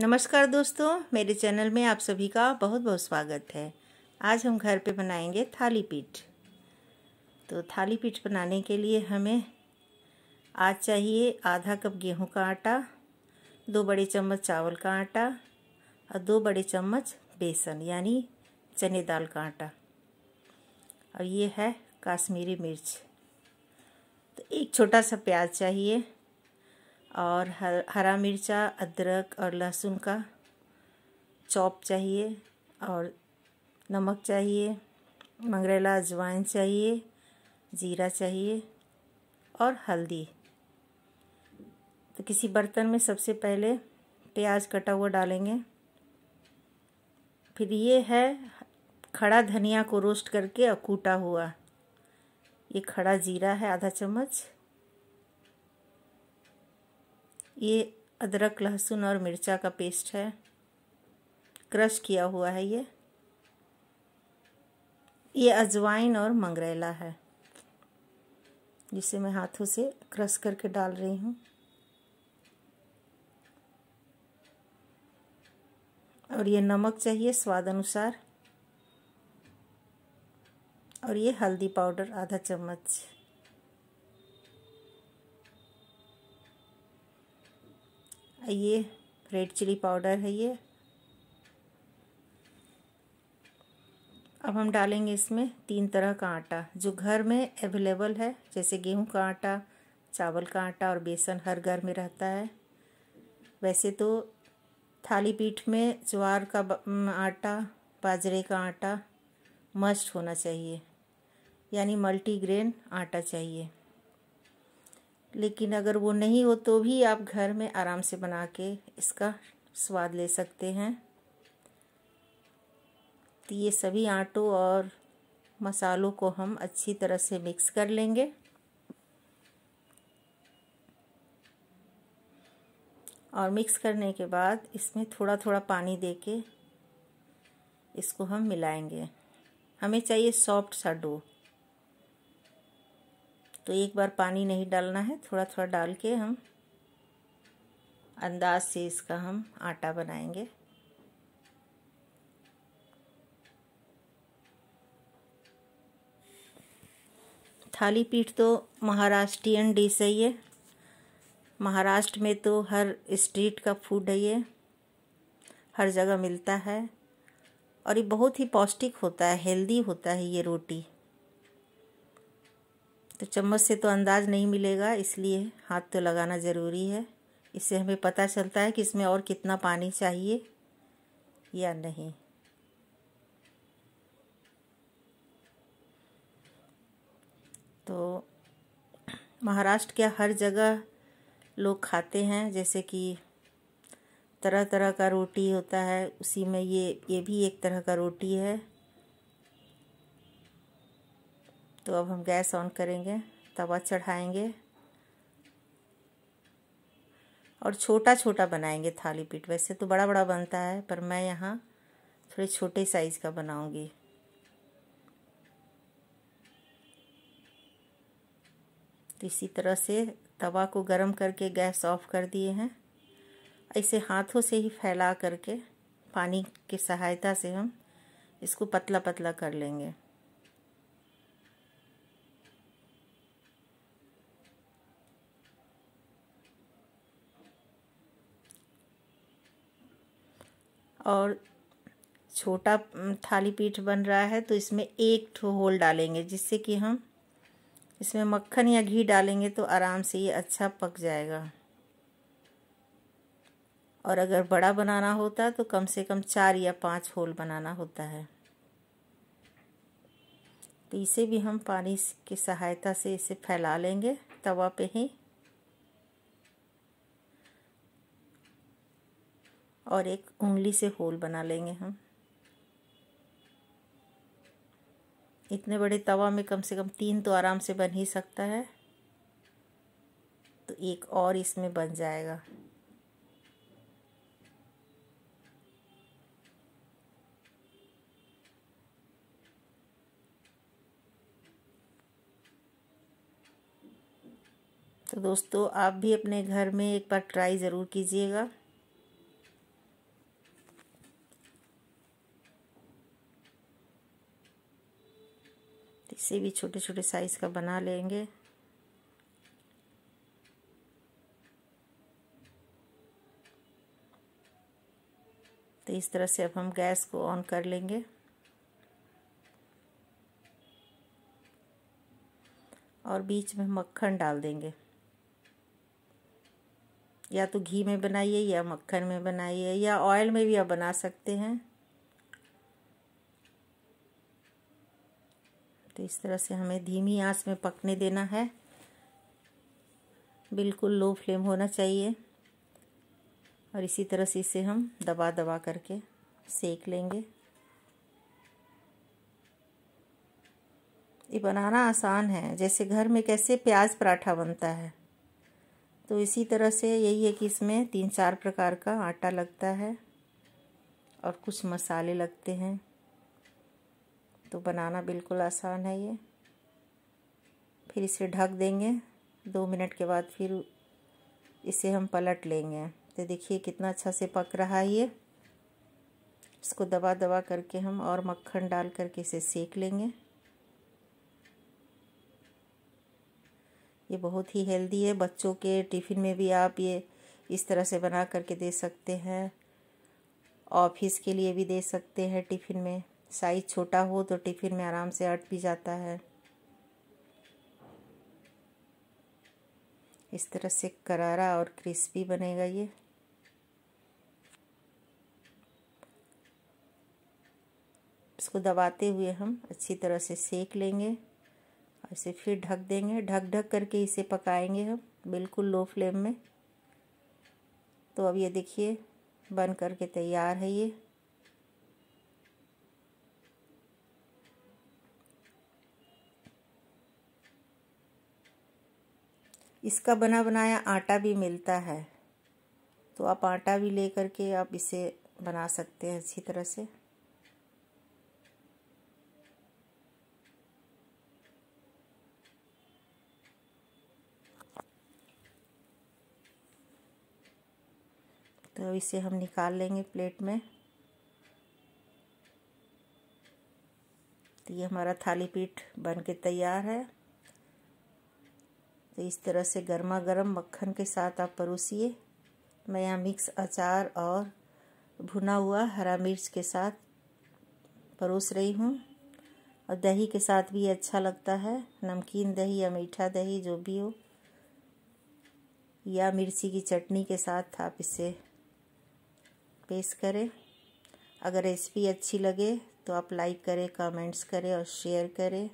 नमस्कार दोस्तों मेरे चैनल में आप सभी का बहुत बहुत स्वागत है आज हम घर पे बनाएंगे थाली पीठ तो थाली पीठ बनाने के लिए हमें आज चाहिए आधा कप गेहूं का आटा दो बड़े चम्मच चावल का आटा और दो बड़े चम्मच बेसन यानी चने दाल का आटा और ये है काश्मीरी मिर्च तो एक छोटा सा प्याज चाहिए और हर, हरा मिर्चा अदरक और लहसुन का चॉप चाहिए और नमक चाहिए मंगरेला अजवाइन चाहिए जीरा चाहिए और हल्दी तो किसी बर्तन में सबसे पहले प्याज कटा हुआ डालेंगे फिर ये है खड़ा धनिया को रोस्ट करके और कूटा हुआ ये खड़ा जीरा है आधा चम्मच ये अदरक लहसुन और मिर्चा का पेस्ट है क्रश किया हुआ है ये ये अजवाइन और मंगरेला है जिसे मैं हाथों से क्रश करके डाल रही हूँ और ये नमक चाहिए स्वाद अनुसार और ये हल्दी पाउडर आधा चम्मच ये रेड चिली पाउडर है ये अब हम डालेंगे इसमें तीन तरह का आटा जो घर में अवेलेबल है जैसे गेहूं का आटा चावल का आटा और बेसन हर घर में रहता है वैसे तो थाली पीठ में ज्वार का आटा बाजरे का आटा मस्ट होना चाहिए यानी मल्टीग्रेन आटा चाहिए लेकिन अगर वो नहीं हो तो भी आप घर में आराम से बना के इसका स्वाद ले सकते हैं तो ये सभी आटों और मसालों को हम अच्छी तरह से मिक्स कर लेंगे और मिक्स करने के बाद इसमें थोड़ा थोड़ा पानी दे के इसको हम मिलाएंगे हमें चाहिए सॉफ्ट सा डो तो एक बार पानी नहीं डालना है थोड़ा थोड़ा डाल के हम अंदाज से इसका हम आटा बनाएंगे थाली पीठ तो महाराष्ट्रियन डिश है ये महाराष्ट्र में तो हर स्ट्रीट का फूड है ये हर जगह मिलता है और ये बहुत ही पौष्टिक होता है हेल्दी होता है ये रोटी तो चम्मच से तो अंदाज नहीं मिलेगा इसलिए हाथ तो लगाना ज़रूरी है इससे हमें पता चलता है कि इसमें और कितना पानी चाहिए या नहीं तो महाराष्ट्र के हर जगह लोग खाते हैं जैसे कि तरह तरह का रोटी होता है उसी में ये ये भी एक तरह का रोटी है तो अब हम गैस ऑन करेंगे तवा चढ़ाएंगे और छोटा छोटा बनाएंगे थाली पीठ वैसे तो बड़ा बड़ा बनता है पर मैं यहाँ थोड़े छोटे साइज़ का बनाऊंगी तो इसी तरह से तवा को गर्म करके गैस ऑफ कर दिए हैं ऐसे हाथों से ही फैला करके पानी की सहायता से हम इसको पतला पतला कर लेंगे और छोटा थाली पीठ बन रहा है तो इसमें एक ठो होल डालेंगे जिससे कि हम इसमें मक्खन या घी डालेंगे तो आराम से ये अच्छा पक जाएगा और अगर बड़ा बनाना होता तो कम से कम चार या पांच होल बनाना होता है तो इसे भी हम पानी की सहायता से इसे फैला लेंगे तवा पे ही और एक उंगली से होल बना लेंगे हम इतने बड़े तवा में कम से कम तीन तो आराम से बन ही सकता है तो एक और इसमें बन जाएगा तो दोस्तों आप भी अपने घर में एक बार ट्राई ज़रूर कीजिएगा इसे भी छोटे छोटे साइज का बना लेंगे तो इस तरह से अब हम गैस को ऑन कर लेंगे और बीच में मक्खन डाल देंगे या तो घी में बनाइए या मक्खन में बनाइए या ऑयल में भी आप बना सकते हैं तो इस तरह से हमें धीमी आंच में पकने देना है बिल्कुल लो फ्लेम होना चाहिए और इसी तरह से इसे हम दबा दबा करके सेक लेंगे ये बनाना आसान है जैसे घर में कैसे प्याज पराठा बनता है तो इसी तरह से यही है कि इसमें तीन चार प्रकार का आटा लगता है और कुछ मसाले लगते हैं तो बनाना बिल्कुल आसान है ये फिर इसे ढक देंगे दो मिनट के बाद फिर इसे हम पलट लेंगे तो देखिए कितना अच्छा से पक रहा है ये इसको दबा दबा करके हम और मक्खन डाल करके इसे सेक लेंगे ये बहुत ही हेल्दी है बच्चों के टिफ़िन में भी आप ये इस तरह से बना करके दे सकते हैं ऑफिस के लिए भी दे सकते हैं टिफ़िन में साइज़ छोटा हो तो टिफ़िन में आराम से अट भी जाता है इस तरह से करारा और क्रिस्पी बनेगा ये इसको दबाते हुए हम अच्छी तरह से सेक लेंगे और इसे फिर ढक देंगे ढक ढक करके इसे पकाएंगे हम बिल्कुल लो फ्लेम में तो अब ये देखिए बन करके तैयार है ये इसका बना बनाया आटा भी मिलता है तो आप आटा भी ले करके आप इसे बना सकते हैं अच्छी तरह से तो इसे हम निकाल लेंगे प्लेट में तो ये हमारा थाली पीठ बन के तैयार है तो इस तरह से गर्मा गर्म मक्खन के साथ आप परोसिए मैं यहाँ मिक्स अचार और भुना हुआ हरा मिर्च के साथ परोस रही हूँ और दही के साथ भी अच्छा लगता है नमकीन दही या मीठा दही जो भी हो या मिर्ची की चटनी के साथ आप इसे पेश करें अगर रेसिपी अच्छी लगे तो आप लाइक करें कमेंट्स करें और शेयर करें